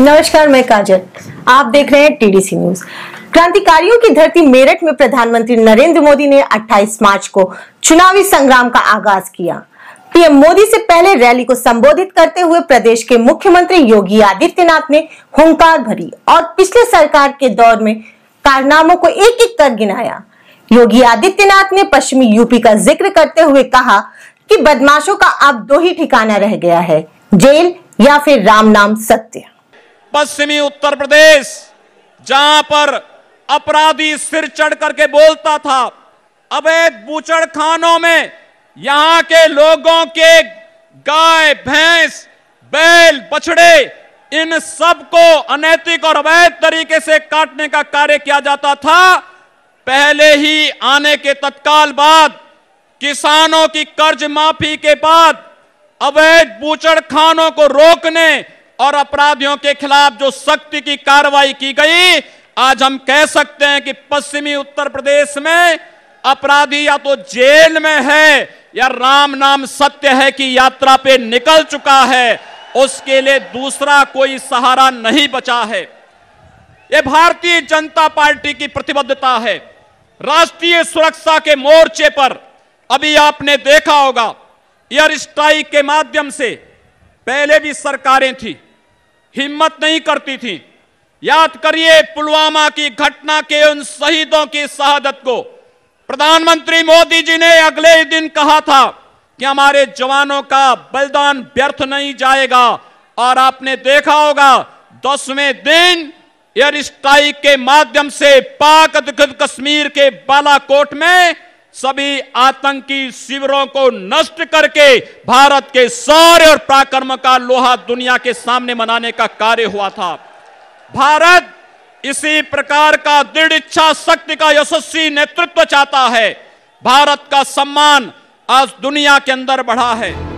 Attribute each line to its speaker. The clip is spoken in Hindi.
Speaker 1: नमस्कार मैं काजल आप देख रहे हैं टीडीसी न्यूज क्रांतिकारियों की धरती मेरठ में प्रधानमंत्री नरेंद्र मोदी ने 28 मार्च को चुनावी संग्राम का आगाज किया पीएम मोदी से पहले रैली को संबोधित करते हुए प्रदेश के मुख्यमंत्री योगी आदित्यनाथ ने हुंकार भरी और पिछले सरकार के दौर में कारनामों को एक एक कर गिनाया योगी आदित्यनाथ ने पश्चिमी यूपी का जिक्र करते हुए कहा कि बदमाशों का अब दो ही ठिकाना रह गया है जेल या फिर राम नाम सत्य
Speaker 2: पश्चिमी उत्तर प्रदेश जहां पर अपराधी सिर चढ़ करके बोलता था अवैध बूचड़खानों में यहां के लोगों के गाय भैंस बैल बछड़े इन सब को अनैतिक और अवैध तरीके से काटने का कार्य किया जाता था पहले ही आने के तत्काल बाद किसानों की कर्ज माफी के बाद अवैध बूचड़खानों को रोकने और अपराधियों के खिलाफ जो सख्ती की कार्रवाई की गई आज हम कह सकते हैं कि पश्चिमी उत्तर प्रदेश में अपराधी या तो जेल में है या राम नाम सत्य है कि यात्रा पे निकल चुका है उसके लिए दूसरा कोई सहारा नहीं बचा है यह भारतीय जनता पार्टी की प्रतिबद्धता है राष्ट्रीय सुरक्षा के मोर्चे पर अभी आपने देखा होगा एयर स्ट्राइक के माध्यम से पहले भी सरकारें थी हिम्मत नहीं करती थी याद करिए पुलवामा की घटना के उन शहीदों की शहादत को प्रधानमंत्री मोदी जी ने अगले ही दिन कहा था कि हमारे जवानों का बलिदान व्यर्थ नहीं जाएगा और आपने देखा होगा दसवें दिन एयर स्ट्राइक के माध्यम से पाक अधिकृत कश्मीर के बालाकोट में सभी आतंकी शिविरों को नष्ट करके भारत के सौर्य और पराक्रम का लोहा दुनिया के सामने मनाने का कार्य हुआ था भारत इसी प्रकार का दृढ़ इच्छा शक्ति का यशस्वी नेतृत्व चाहता है भारत का सम्मान आज दुनिया के अंदर बढ़ा है